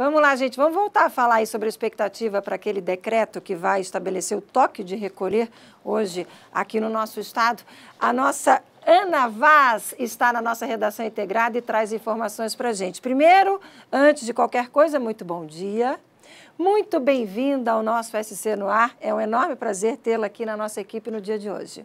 Vamos lá, gente, vamos voltar a falar aí sobre a expectativa para aquele decreto que vai estabelecer o toque de recolher hoje aqui no nosso estado. A nossa Ana Vaz está na nossa redação integrada e traz informações para a gente. Primeiro, antes de qualquer coisa, muito bom dia. Muito bem-vinda ao nosso SC no Ar. É um enorme prazer tê-la aqui na nossa equipe no dia de hoje.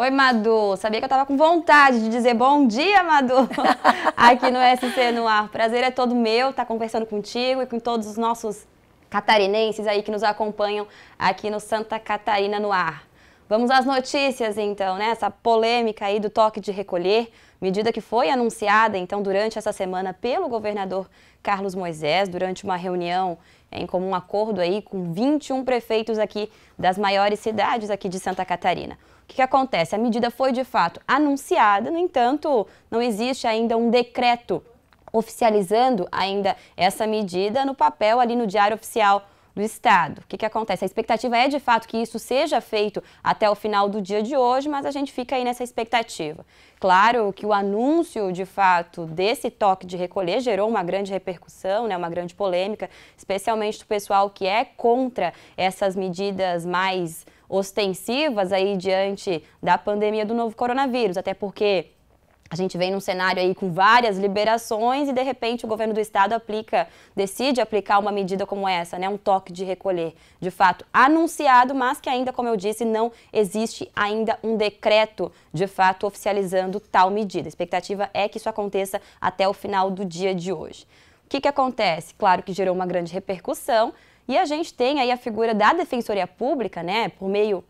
Oi, Madu. Sabia que eu tava com vontade de dizer bom dia, Madu, aqui no SC no ar. Prazer é todo meu estar tá conversando contigo e com todos os nossos catarinenses aí que nos acompanham aqui no Santa Catarina no ar. Vamos às notícias então, né? Essa polêmica aí do toque de recolher, medida que foi anunciada então durante essa semana pelo governador Carlos Moisés, durante uma reunião em comum acordo aí com 21 prefeitos aqui das maiores cidades aqui de Santa Catarina. O que, que acontece? A medida foi de fato anunciada, no entanto, não existe ainda um decreto oficializando ainda essa medida no papel ali no Diário Oficial do Estado. O que, que acontece? A expectativa é de fato que isso seja feito até o final do dia de hoje, mas a gente fica aí nessa expectativa. Claro que o anúncio de fato desse toque de recolher gerou uma grande repercussão, né, uma grande polêmica, especialmente do pessoal que é contra essas medidas mais ostensivas aí diante da pandemia do novo coronavírus, até porque a gente vem num cenário aí com várias liberações e de repente o governo do estado aplica, decide aplicar uma medida como essa, né, um toque de recolher, de fato anunciado, mas que ainda, como eu disse, não existe ainda um decreto de fato oficializando tal medida. A expectativa é que isso aconteça até o final do dia de hoje. O que, que acontece? Claro que gerou uma grande repercussão. E a gente tem aí a figura da Defensoria Pública, né, por meio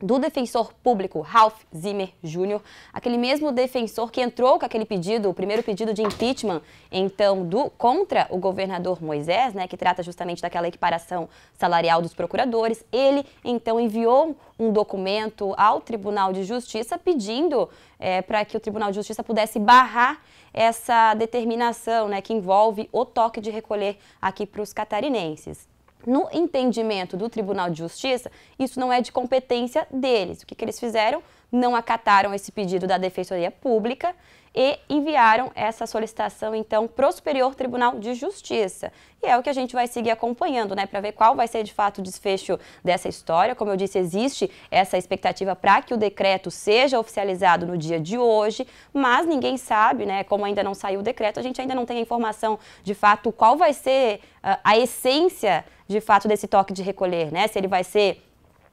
do defensor público Ralph Zimmer Jr., aquele mesmo defensor que entrou com aquele pedido, o primeiro pedido de impeachment, então, do contra o governador Moisés, né, que trata justamente daquela equiparação salarial dos procuradores, ele então enviou um documento ao Tribunal de Justiça pedindo é, eh, para que o Tribunal de Justiça pudesse barrar essa determinação, né, que envolve o toque de recolher aqui para os catarinenses. No entendimento do Tribunal de Justiça, isso não é de competência deles. O que, que eles fizeram? Não acataram esse pedido da Defensoria Pública e enviaram essa solicitação, então, para o Superior Tribunal de Justiça. E é o que a gente vai seguir acompanhando, né, para ver qual vai ser de fato o desfecho dessa história. Como eu disse, existe essa expectativa para que o decreto seja oficializado no dia de hoje, mas ninguém sabe, né, como ainda não saiu o decreto, a gente ainda não tem a informação de fato qual vai ser ah, a essência de fato desse toque de recolher, né? Se ele vai ser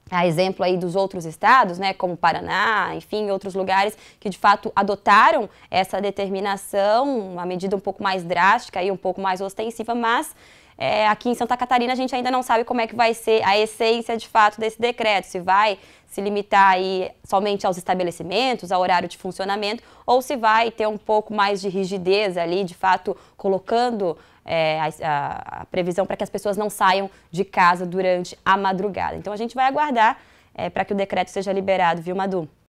a exemplo aí dos outros estados, né, como Paraná, enfim, outros lugares que de fato adotaram essa determinação, uma medida um pouco mais drástica e um pouco mais ostensiva, mas é, aqui em Santa Catarina a gente ainda não sabe como é que vai ser a essência de fato desse decreto, se vai se limitar aí somente aos estabelecimentos, ao horário de funcionamento, ou se vai ter um pouco mais de rigidez ali, de fato colocando é, a, a, a previsão para que as pessoas não saiam de casa durante a madrugada. Então a gente vai aguardar é, para que o decreto seja liberado, viu, Madu?